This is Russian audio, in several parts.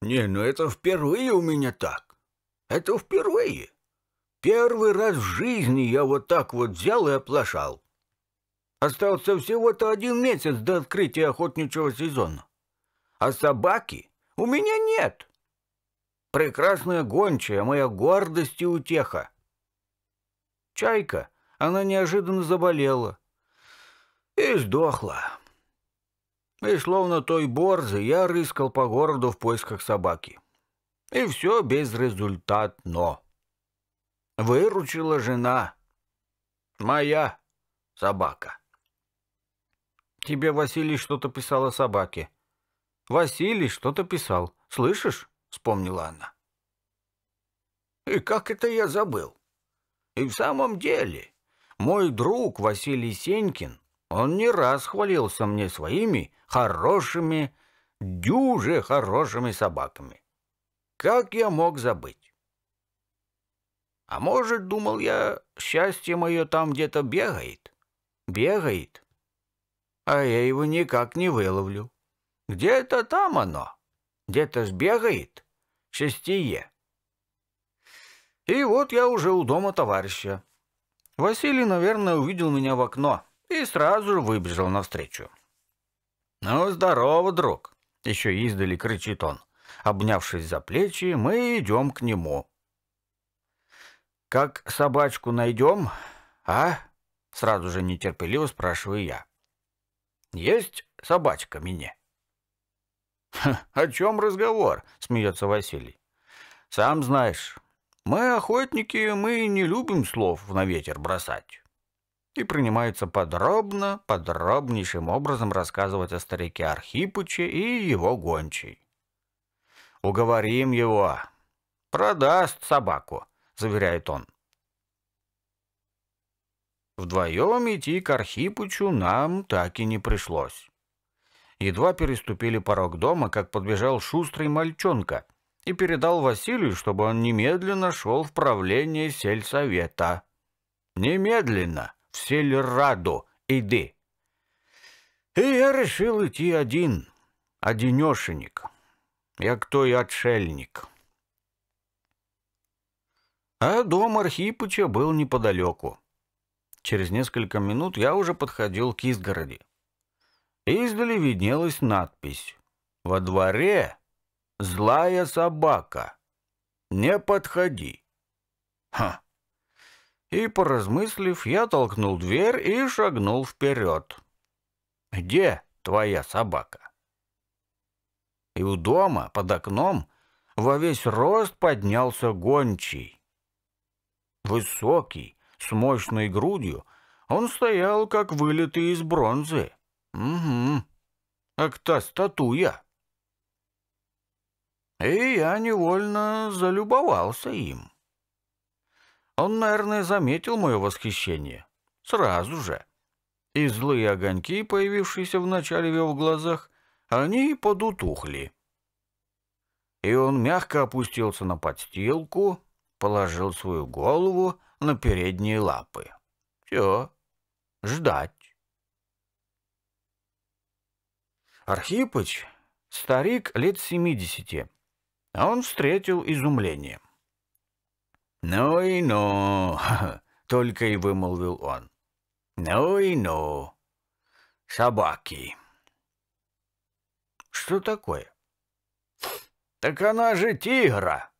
«Не, ну это впервые у меня так. Это впервые. Первый раз в жизни я вот так вот взял и оплошал. Остался всего-то один месяц до открытия охотничьего сезона. А собаки у меня нет. Прекрасная гончая, моя гордость и утеха. Чайка, она неожиданно заболела и сдохла». И словно той борзы я рыскал по городу в поисках собаки. И все безрезультатно. Выручила жена. Моя собака. Тебе Василий что-то писал о собаке. Василий что-то писал. Слышишь? Вспомнила она. И как это я забыл? И в самом деле, мой друг Василий Сенькин он не раз хвалился мне своими хорошими, дюже хорошими собаками. Как я мог забыть? А может, думал я, счастье мое там где-то бегает? Бегает. А я его никак не выловлю. Где-то там оно. Где-то сбегает. шестие. И вот я уже у дома товарища. Василий, наверное, увидел меня в окно и сразу же выбежал навстречу. «Ну, здорово, друг!» — еще издали кричит он. Обнявшись за плечи, мы идем к нему. «Как собачку найдем, а?» — сразу же нетерпеливо спрашиваю я. «Есть собачка мне?» «О чем разговор?» — смеется Василий. «Сам знаешь, мы, охотники, мы не любим слов на ветер бросать и принимаются подробно, подробнейшим образом рассказывать о старике Архипыче и его гончей. «Уговорим его. Продаст собаку», — заверяет он. Вдвоем идти к Архипычу нам так и не пришлось. Едва переступили порог дома, как подбежал шустрый мальчонка и передал Василию, чтобы он немедленно шел в правление сельсовета. Немедленно! в Сельраду иди. И я решил идти один, одинешенек. Я кто и отшельник. А дом Архипыча был неподалеку. Через несколько минут я уже подходил к изгороди. Издали виднелась надпись. «Во дворе злая собака. Не подходи». Ха! и, поразмыслив, я толкнул дверь и шагнул вперед. «Где твоя собака?» И у дома, под окном, во весь рост поднялся гончий. Высокий, с мощной грудью, он стоял, как вылитый из бронзы. Угу. Как та статуя. И я невольно залюбовался им. Он, наверное, заметил мое восхищение. Сразу же. И злые огоньки, появившиеся в начале в его глазах, они подутухли. И он мягко опустился на подстилку, положил свою голову на передние лапы. Все. Ждать. Архипыч — старик лет семидесяти. Он встретил изумление. «Ну и ну!» — только и вымолвил он. «Ну и ну! Собаки!» «Что такое?» «Так она же тигра!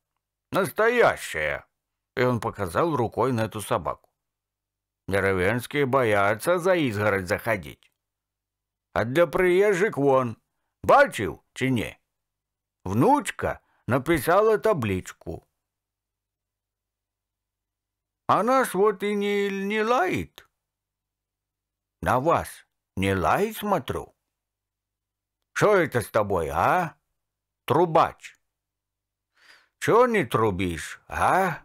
Настоящая!» И он показал рукой на эту собаку. Деревенские боятся за изгородь заходить. А для приезжих вон, бачил чи не? Внучка написала табличку. А нас вот и не, не лает. На вас не лает, смотрю. Что это с тобой, а? Трубач. Чего не трубишь, а?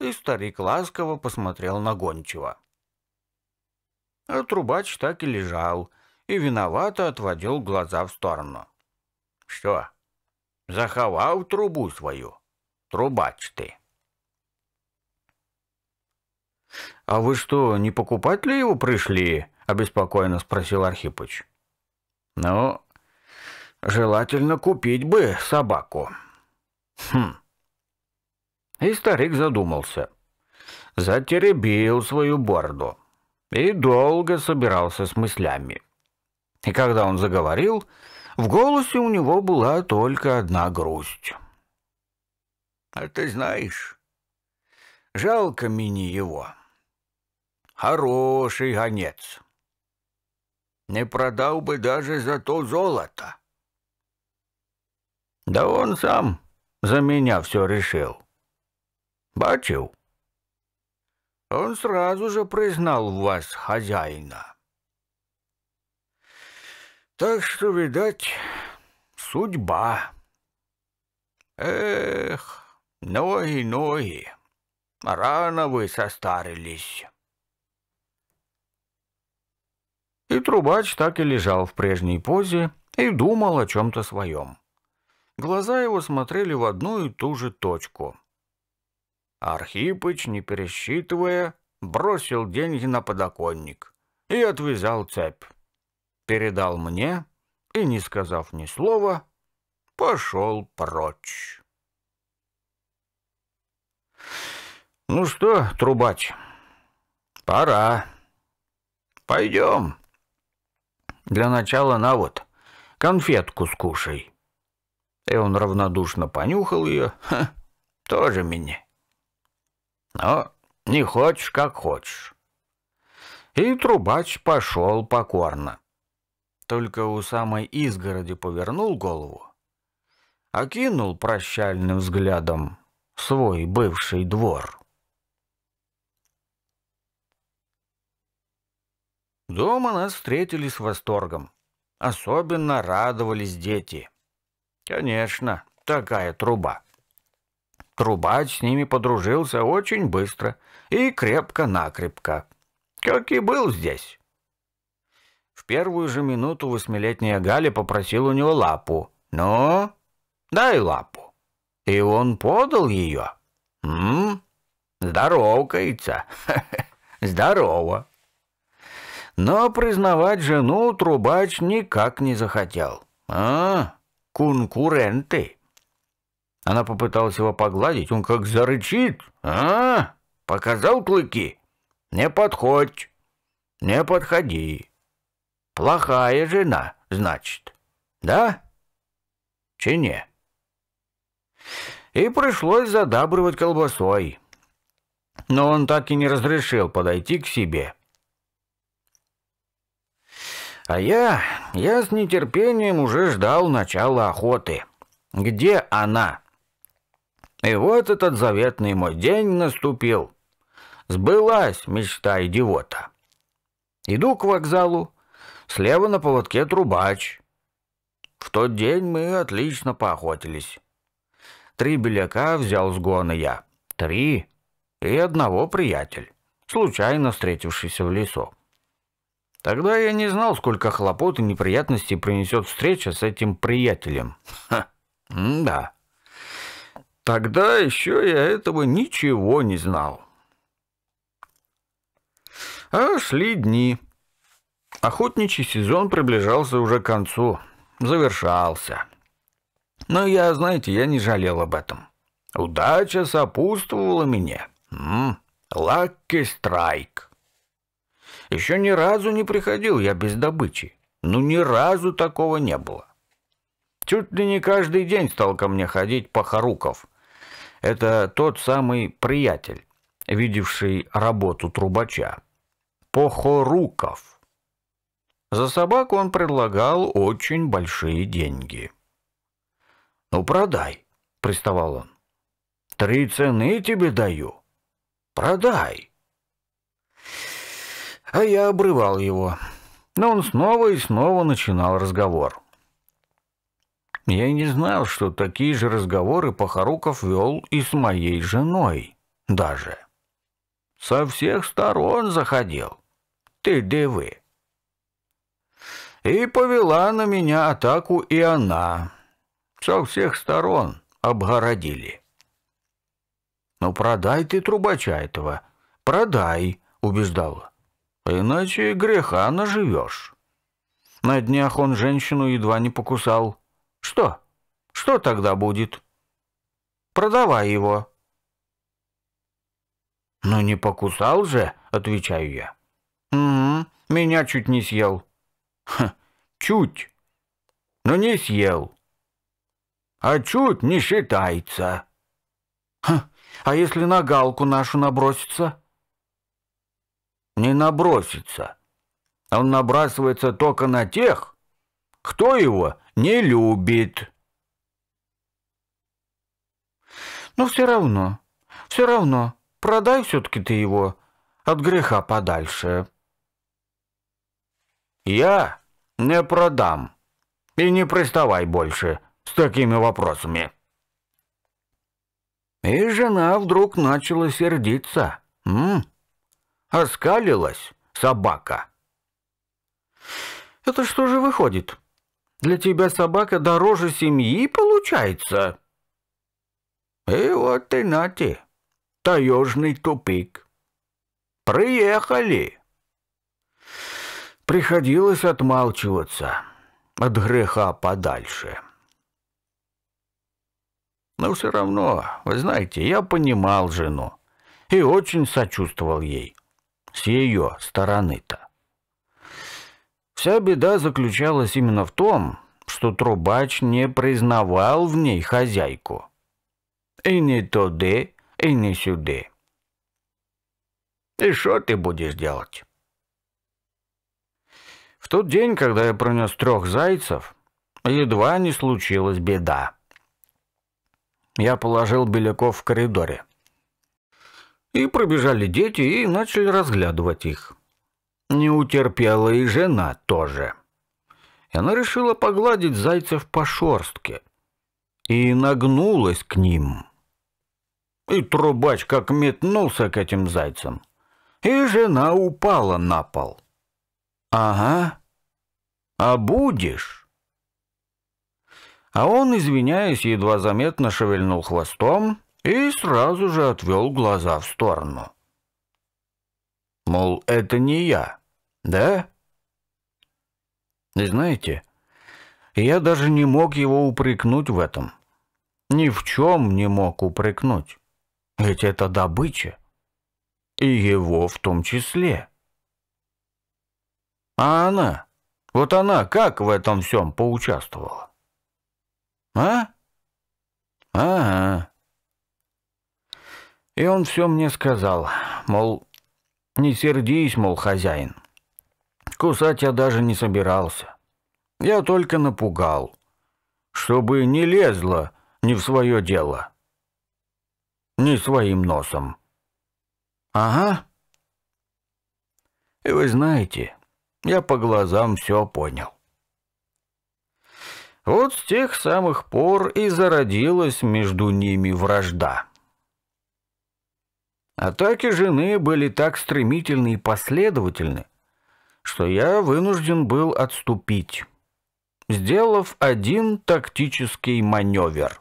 И старик ласково посмотрел на Гончего. А трубач так и лежал, и виновато отводил глаза в сторону. Что, заховал трубу свою? Трубач ты. «А вы что, не покупать ли его пришли?» – обеспокоенно спросил Архипыч. «Ну, желательно купить бы собаку». «Хм». И старик задумался. Затеребил свою бороду. И долго собирался с мыслями. И когда он заговорил, в голосе у него была только одна грусть. «А ты знаешь, жалко мне его». Хороший гонец. Не продал бы даже за то золото. Да он сам за меня все решил. Бачил? Он сразу же признал в вас хозяина. Так что, видать, судьба. Эх, ноги, ноги, рано вы состарились. И трубач так и лежал в прежней позе и думал о чем-то своем. Глаза его смотрели в одну и ту же точку. Архипыч, не пересчитывая, бросил деньги на подоконник и отвязал цепь. Передал мне и, не сказав ни слова, пошел прочь. «Ну что, трубач, пора. Пойдем». Для начала на вот, конфетку скушай». И он равнодушно понюхал ее. Ха, тоже мне. Но не хочешь, как хочешь. И трубач пошел покорно. Только у самой изгороди повернул голову, окинул прощальным взглядом свой бывший двор. Дома нас встретили с восторгом. Особенно радовались дети. Конечно, такая труба. Трубач с ними подружился очень быстро и крепко-накрепко, как и был здесь. В первую же минуту восьмилетняя Галя попросила у него лапу. «Ну, дай лапу». И он подал ее. «М? Здоровкается. Здорово» но признавать жену трубач никак не захотел. «А, конкуренты!» Она попыталась его погладить, он как зарычит. «А, показал клыки? Не подходь, не подходи. Плохая жена, значит, да? Чи не?» И пришлось задабривать колбасой. Но он так и не разрешил подойти к себе. А я, я с нетерпением уже ждал начала охоты. Где она? И вот этот заветный мой день наступил. Сбылась мечта идиота. Иду к вокзалу. Слева на поводке трубач. В тот день мы отлично поохотились. Три беляка взял с гона я. Три и одного приятель, случайно встретившийся в лесу. Тогда я не знал, сколько хлопот и неприятностей принесет встреча с этим приятелем. Ха, да. Тогда еще я этого ничего не знал. А шли дни. Охотничий сезон приближался уже к концу, завершался. Но я, знаете, я не жалел об этом. Удача сопутствовала мне. Лакки страйк. Еще ни разу не приходил я без добычи. Ну, ни разу такого не было. Чуть ли не каждый день стал ко мне ходить Похоруков. Это тот самый приятель, видевший работу трубача. Похоруков. За собаку он предлагал очень большие деньги. «Ну, продай», — приставал он. «Три цены тебе даю. Продай» а я обрывал его. Но он снова и снова начинал разговор. Я не знал, что такие же разговоры Похоруков вел и с моей женой даже. Со всех сторон заходил. Ты да вы. И повела на меня атаку и она. Со всех сторон обгородили. «Ну, продай ты трубача этого, продай», — убеждала. Иначе греха наживешь. На днях он женщину едва не покусал. Что? Что тогда будет? Продавай его. «Ну не покусал же», — отвечаю я. «Угу, меня чуть не съел». Ха, чуть, но не съел. А чуть не считается. Ха, а если на галку нашу набросится? не набросится. А он набрасывается только на тех, кто его не любит. Но ну, все равно, все равно, продай все-таки ты его от греха подальше. Я не продам. И не приставай больше с такими вопросами. И жена вдруг начала сердиться. М? Оскалилась собака. Это что же выходит? Для тебя собака дороже семьи получается? И вот ты Нати, таежный тупик. Приехали. Приходилось отмалчиваться от греха подальше. Но все равно, вы знаете, я понимал жену и очень сочувствовал ей с ее стороны-то. Вся беда заключалась именно в том, что трубач не признавал в ней хозяйку. И не туды, и не сюды. И что ты будешь делать? В тот день, когда я пронес трех зайцев, едва не случилась беда. Я положил Беляков в коридоре. И пробежали дети и начали разглядывать их. Не утерпела и жена тоже. И она решила погладить зайцев по шорстке. И нагнулась к ним. И трубач как метнулся к этим зайцам. И жена упала на пол. «Ага, а будешь?» А он, извиняясь, едва заметно шевельнул хвостом, и сразу же отвел глаза в сторону. Мол, это не я, да? Знаете, я даже не мог его упрекнуть в этом. Ни в чем не мог упрекнуть. Ведь это добыча. И его в том числе. А она, вот она как в этом всем поучаствовала? А? Ага. И он все мне сказал, мол, не сердись, мол, хозяин. Кусать я даже не собирался. Я только напугал, чтобы не лезло не в свое дело. Не своим носом. Ага. И вы знаете, я по глазам все понял. Вот с тех самых пор и зародилась между ними вражда. Атаки жены были так стремительны и последовательны, что я вынужден был отступить, сделав один тактический маневр.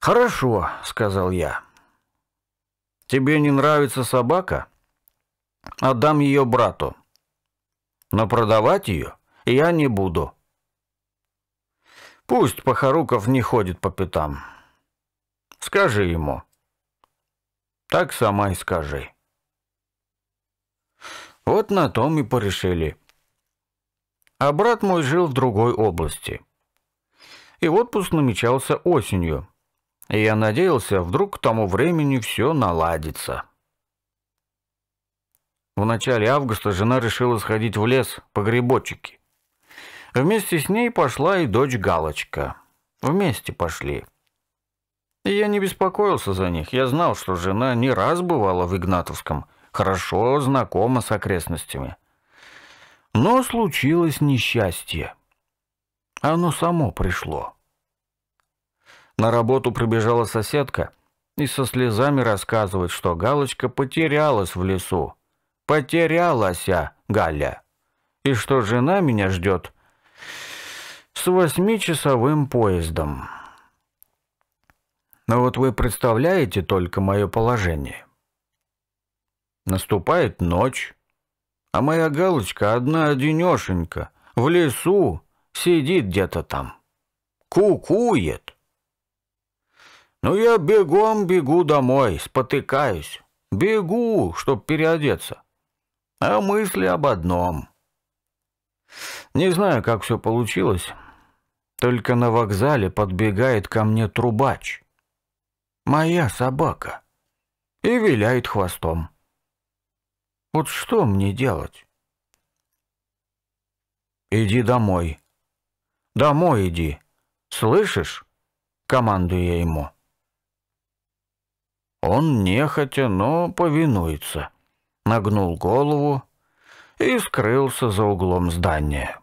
«Хорошо», — сказал я. «Тебе не нравится собака? Отдам ее брату. Но продавать ее я не буду. Пусть Похоруков не ходит по пятам. Скажи ему, так сама и скажи. Вот на том и порешили. А брат мой жил в другой области. И отпуск намечался осенью. И я надеялся, вдруг к тому времени все наладится. В начале августа жена решила сходить в лес по грибочки. Вместе с ней пошла и дочь Галочка. Вместе пошли я не беспокоился за них. Я знал, что жена не раз бывала в Игнатовском, хорошо знакома с окрестностями. Но случилось несчастье. Оно само пришло. На работу прибежала соседка и со слезами рассказывает, что Галочка потерялась в лесу. Потерялась, я, Галя. И что жена меня ждет с восьмичасовым поездом. Но вот вы представляете только мое положение. Наступает ночь, а моя галочка одна-одинешенька, в лесу, сидит где-то там, кукует. Ну, я бегом бегу домой, спотыкаюсь, бегу, чтоб переодеться. А мысли об одном. Не знаю, как все получилось, только на вокзале подбегает ко мне трубач моя собака, и виляет хвостом. Вот что мне делать? Иди домой. Домой иди. Слышишь? Командую я ему. Он нехотя, но повинуется. Нагнул голову и скрылся за углом здания.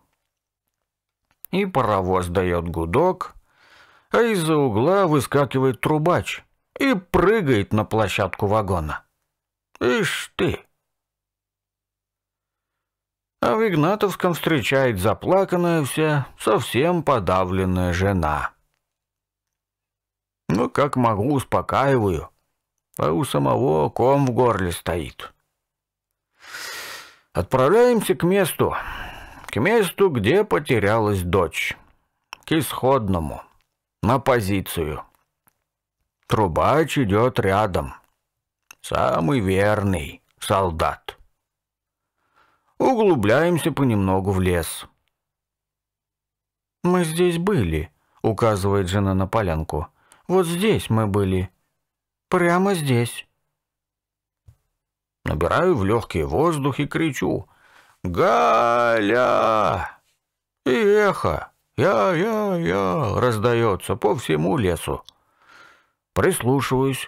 И паровоз дает гудок, а из-за угла выскакивает трубач — и прыгает на площадку вагона. Ишь ты! А в Игнатовском встречает заплаканная вся, совсем подавленная жена. Ну, как могу, успокаиваю, а у самого ком в горле стоит. Отправляемся к месту, к месту, где потерялась дочь, к исходному, на позицию. Трубач идет рядом. Самый верный солдат. Углубляемся понемногу в лес. «Мы здесь были», — указывает жена на полянку. «Вот здесь мы были. Прямо здесь». Набираю в легкий воздух и кричу. «Галя!» И эхо «Я-я-я» раздается по всему лесу. Прислушиваюсь.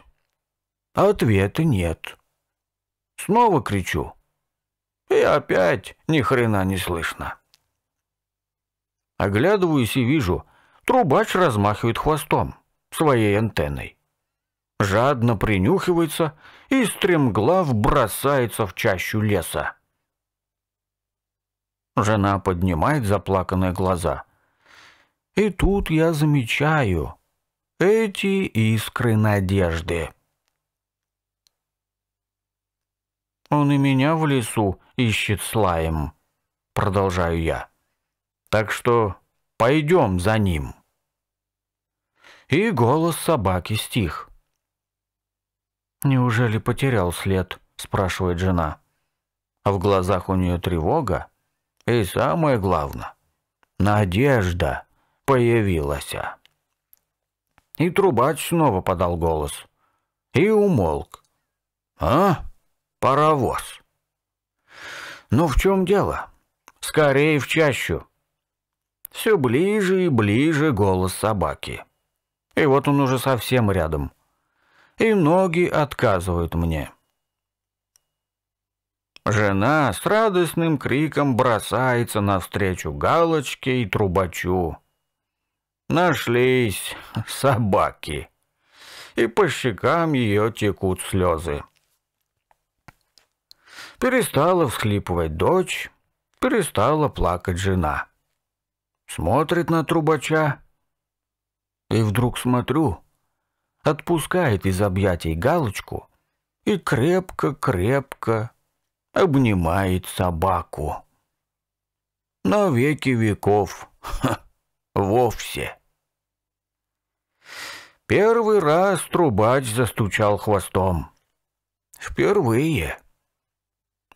А ответа нет. Снова кричу. И опять ни хрена не слышно. Оглядываюсь и вижу, трубач размахивает хвостом, своей антенной. Жадно принюхивается и стремглав бросается в чащу леса. Жена поднимает заплаканные глаза. И тут я замечаю, эти искры надежды. «Он и меня в лесу ищет слаем», — продолжаю я. «Так что пойдем за ним». И голос собаки стих. «Неужели потерял след?» — спрашивает жена. А в глазах у нее тревога. И самое главное — надежда появилась. И трубач снова подал голос. И умолк. «А? Паровоз!» «Ну в чем дело? Скорее в чащу!» Все ближе и ближе голос собаки. И вот он уже совсем рядом. И ноги отказывают мне. Жена с радостным криком бросается навстречу галочке и трубачу. Нашлись собаки. И по щекам ее текут слезы. Перестала всхлипывать дочь, перестала плакать жена. Смотрит на трубача. И вдруг смотрю, отпускает из объятий галочку и крепко-крепко обнимает собаку. На веки веков. Ха, вовсе. Первый раз трубач застучал хвостом. Впервые.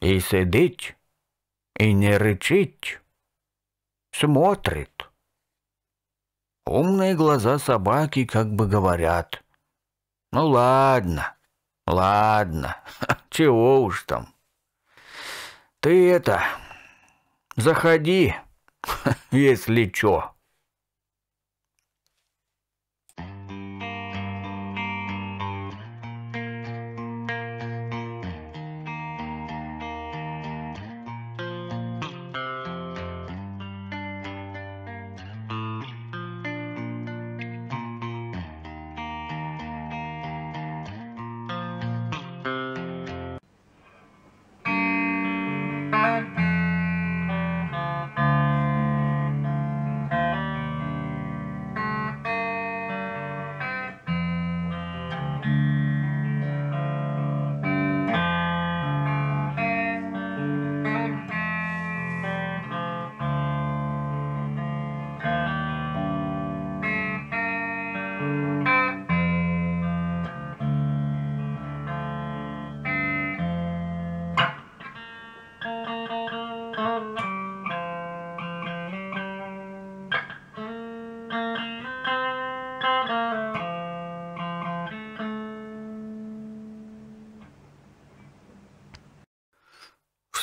И сидить, и не рычить. Смотрит. Умные глаза собаки как бы говорят. Ну ладно, ладно, чего уж там. Ты это, заходи, если чё.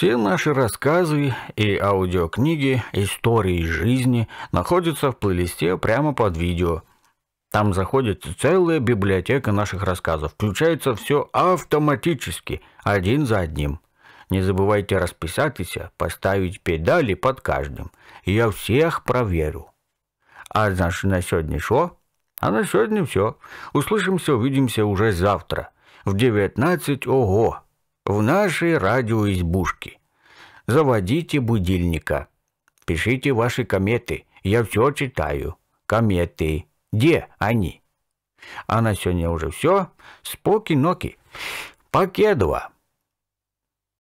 Все наши рассказы и аудиокниги «Истории жизни» находятся в плейлисте прямо под видео. Там заходит целая библиотека наших рассказов. Включается все автоматически, один за одним. Не забывайте расписаться, поставить педали под каждым. Я всех проверю. А значит, на сегодня что? А на сегодня все. Услышимся, увидимся уже завтра. В 19 ого! в нашей радиоизбушке. Заводите будильника. Пишите ваши кометы. Я все читаю. Кометы. Где они? А на сегодня уже все. Споки-ноки. Покедова.